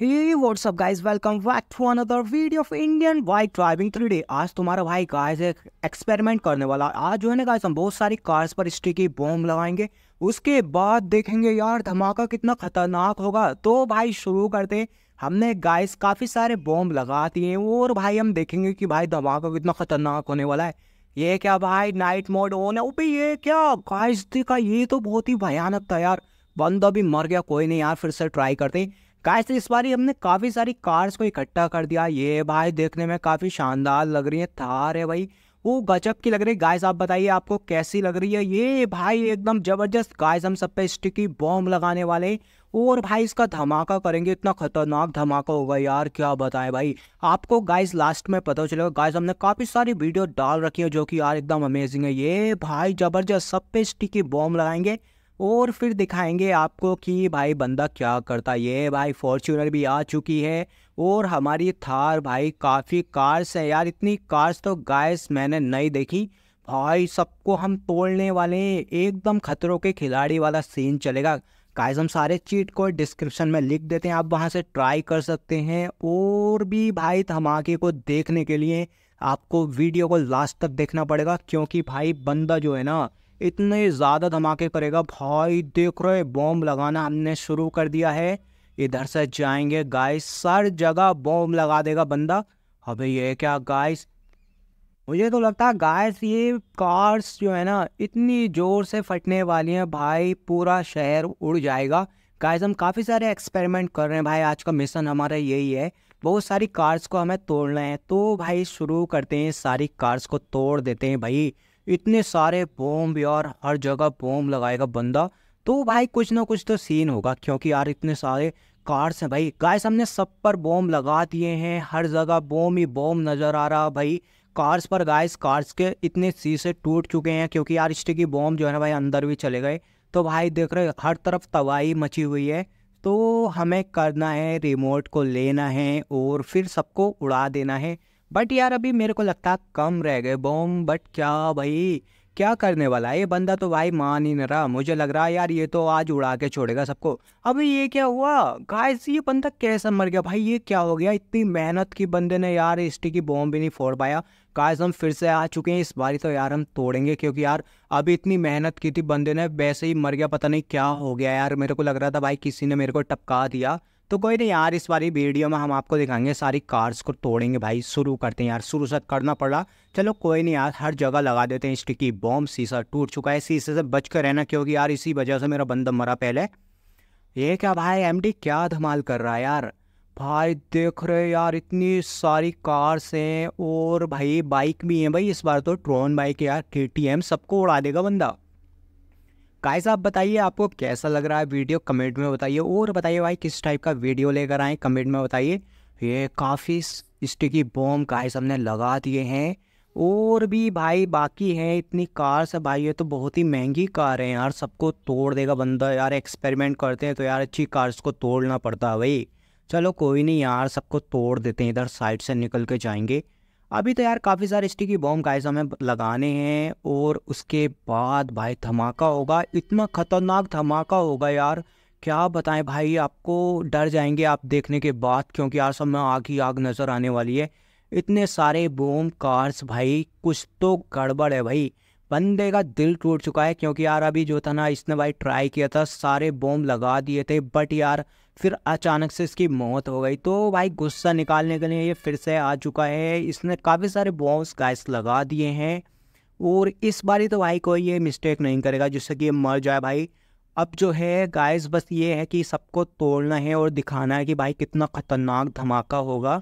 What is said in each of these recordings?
he what's up guys welcome back to another video of Indian bike driving three आज तुम्हारा भाई guys एक experiment करने वाला आज जो है ना गाइज हम बहुत सारी कार्स पर स्टिकी बॉम्ब लगाएंगे उसके बाद देखेंगे यार धमाका कितना खतरनाक होगा तो भाई शुरू करते हमने गाइस काफ़ी सारे बॉम्ब लगा दिए और भाई हम देखेंगे कि भाई धमाका कितना खतरनाक होने वाला है ये क्या भाई नाइट मोड ऑन है ओपे ये क्या गाइस देखा ये तो बहुत ही भयानक था यार बंदा भी मर गया कोई नहीं यार फिर से ट्राई करते हैं गाइस तो इस बार हमने काफ़ी सारी कार्स को इकट्ठा कर दिया ये भाई देखने में काफ़ी शानदार लग रही है थार है भाई वो गजब की लग रही है गाइस आप बताइए आपको कैसी लग रही है ये भाई एकदम ज़बरदस्त गाइस हम सब पे स्टिकी बॉम्ब लगाने वाले और भाई इसका धमाका करेंगे इतना खतरनाक धमाका होगा यार क्या बताएं भाई आपको गाइस लास्ट में पता चलेगा गाइस हमने काफ़ी सारी वीडियो डाल रखी है जो कि यार एकदम अमेजिंग है ये भाई ज़बरदस्त सब पे स्टिकी बॉम्ब लगाएंगे और फिर दिखाएंगे आपको कि भाई बंदा क्या करता ये भाई फॉर्चूनर भी आ चुकी है और हमारी थार भाई काफ़ी कार्स है यार इतनी कार्स तो गायस मैंने नहीं देखी भाई सबको हम तोड़ने वाले एकदम खतरों के खिलाड़ी वाला सीन चलेगा गायस हम सारे चीट को डिस्क्रिप्शन में लिख देते हैं आप वहाँ से ट्राई कर सकते हैं और भी भाई धमाके को देखने के लिए आपको वीडियो को लास्ट तक देखना पड़ेगा क्योंकि भाई बंदा जो है ना इतने ज़्यादा धमाके करेगा भाई देख रहे बॉम्ब लगाना हमने शुरू कर दिया है इधर से जाएंगे गाइस सर जगह बॉम्ब लगा देगा बंदा अबे ये क्या गाइस मुझे तो लगता है गाइस ये कार्स जो है ना इतनी ज़ोर से फटने वाली हैं भाई पूरा शहर उड़ जाएगा गाइस हम काफ़ी सारे एक्सपेरिमेंट कर रहे हैं भाई आज का मिशन हमारा यही है बहुत सारी कार्स को हमें तोड़ना है तो भाई शुरू करते हैं सारी कार्स को तोड़ देते हैं भाई इतने सारे बॉम्ब यार हर जगह बॉम्ब लगाएगा बंदा तो भाई कुछ ना कुछ तो सीन होगा क्योंकि यार इतने सारे कार्स हैं भाई गाइस हमने सब पर बॉम्ब लगा दिए हैं हर जगह बोम ही बॉम्ब नज़र आ रहा भाई कार्स पर गाइस कार्स के इतने शीशे टूट चुके हैं क्योंकि यार स्टिकी बॉम्ब जो है ना भाई अंदर भी चले गए तो भाई देख रहे हर तरफ तबाही मची हुई है तो हमें करना है रिमोट को लेना है और फिर सबको उड़ा देना है बट यार अभी मेरे को लगता कम रह गए बॉम बट क्या भाई क्या करने वाला है ये बंदा तो भाई मान ही नहीं रहा मुझे लग रहा है यार ये तो आज उड़ा के छोड़ेगा सबको अभी ये क्या हुआ गाइस ये बंदा कैसा मर गया भाई ये क्या हो गया इतनी मेहनत की बंदे ने यार की बॉम्ब भी नहीं फोड़ पाया गाइस हम फिर से आ चुके हैं इस बारी तो यार हम तोड़ेंगे क्योंकि यार अभी इतनी मेहनत की थी बंदे ने वैसे ही मर गया पता नहीं क्या हो गया यार मेरे को लग रहा था भाई किसी ने मेरे को टपका दिया तो कोई नहीं यार इस बारी वीडियो में हम आपको दिखाएंगे सारी कार्स को तोड़ेंगे भाई शुरू करते हैं यार शुरू से करना पड़ा चलो कोई नहीं यार हर जगह लगा देते हैं स्टिकी बॉम्ब शीशा टूट चुका है शीशे से बच कर रहना क्योंकि यार इसी वजह से मेरा बंदा मरा पहले ये क्या भाई एम क्या धमाल कर रहा है यार भाई देख रहे यार इतनी सारी कार्स हैं और भाई बाइक भी हैं भाई इस बार तो ट्रोन बाइक यार के सबको उड़ा देगा बंदा गाइस आप बताइए आपको कैसा लग रहा है वीडियो कमेंट में बताइए और बताइए भाई किस टाइप का वीडियो लेकर आए कमेंट में बताइए ये काफ़ी स्टिकी बॉम गाइस हमने लगा दिए हैं और भी भाई बाकी हैं इतनी कार से भाई ये तो बहुत ही महंगी कार है यार सबको तोड़ देगा बंदा यार एक्सपेरिमेंट करते हैं तो यार अच्छी कार्स को तोड़ना पड़ता है भाई चलो कोई नहीं यार सबको तोड़ देते हैं इधर साइड से निकल के जाएंगे अभी तो यार काफ़ी सारे स्टिकी बॉम्ब गाइस हमें लगाने हैं और उसके बाद भाई धमाका होगा इतना ख़तरनाक धमाका होगा यार क्या बताएं भाई आपको डर जाएंगे आप देखने के बाद क्योंकि यार सब में आग ही आग नज़र आने वाली है इतने सारे बॉम्ब कार्स भाई कुछ तो गड़बड़ है भाई बंदे का दिल टूट चुका है क्योंकि यार अभी जो था ना इसने भाई ट्राई किया था सारे बॉम्ब लगा दिए थे बट यार फिर अचानक से इसकी मौत हो गई तो भाई गुस्सा निकालने के लिए ये फिर से आ चुका है इसने काफ़ी सारे बॉम्ब्स गैस लगा दिए हैं और इस बारी तो भाई कोई ये मिस्टेक नहीं करेगा जिससे कि ये मर जाए भाई अब जो है गैस बस ये है कि सबको तोड़ना है और दिखाना है कि भाई कितना ख़तरनाक धमाका होगा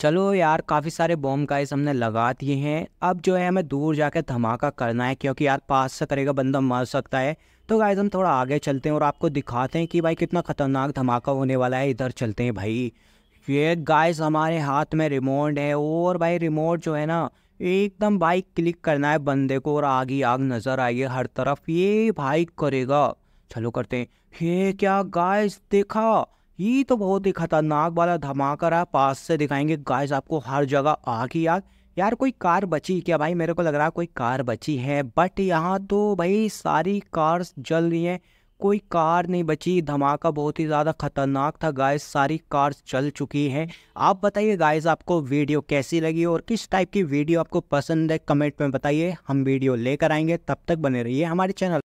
चलो यार काफ़ी सारे बॉम्ब गाइस हमने लगा दिए हैं अब जो है हमें दूर जाकर धमाका करना है क्योंकि यार पास से करेगा बंदा मर सकता है तो गाइज हम थोड़ा आगे चलते हैं और आपको दिखाते हैं कि भाई कितना ख़तरनाक धमाका होने वाला है इधर चलते हैं भाई ये गाइज हमारे हाथ में रिमोट है और भाई रिमोट जो है ना एकदम बाइक क्लिक करना है बंदे को और आग ही आग नज़र आई है हर तरफ ये भाई करेगा चलो करते हैं ये क्या गाइस देखा ये तो बहुत ही खतरनाक वाला धमाका रहा पास से दिखाएंगे गाइस आपको हर जगह आग ही आग यार कोई कार बची क्या भाई मेरे को लग रहा है कोई कार बची है बट यहाँ तो भाई सारी कार्स जल रही हैं कोई कार नहीं बची धमाका बहुत ही ज़्यादा खतरनाक था गाइस सारी कार्स चल चुकी हैं आप बताइए गाइस आपको वीडियो कैसी लगी और किस टाइप की वीडियो आपको पसंद है कमेंट में बताइए हम वीडियो लेकर आएंगे तब तक बने रहिए हमारे चैनल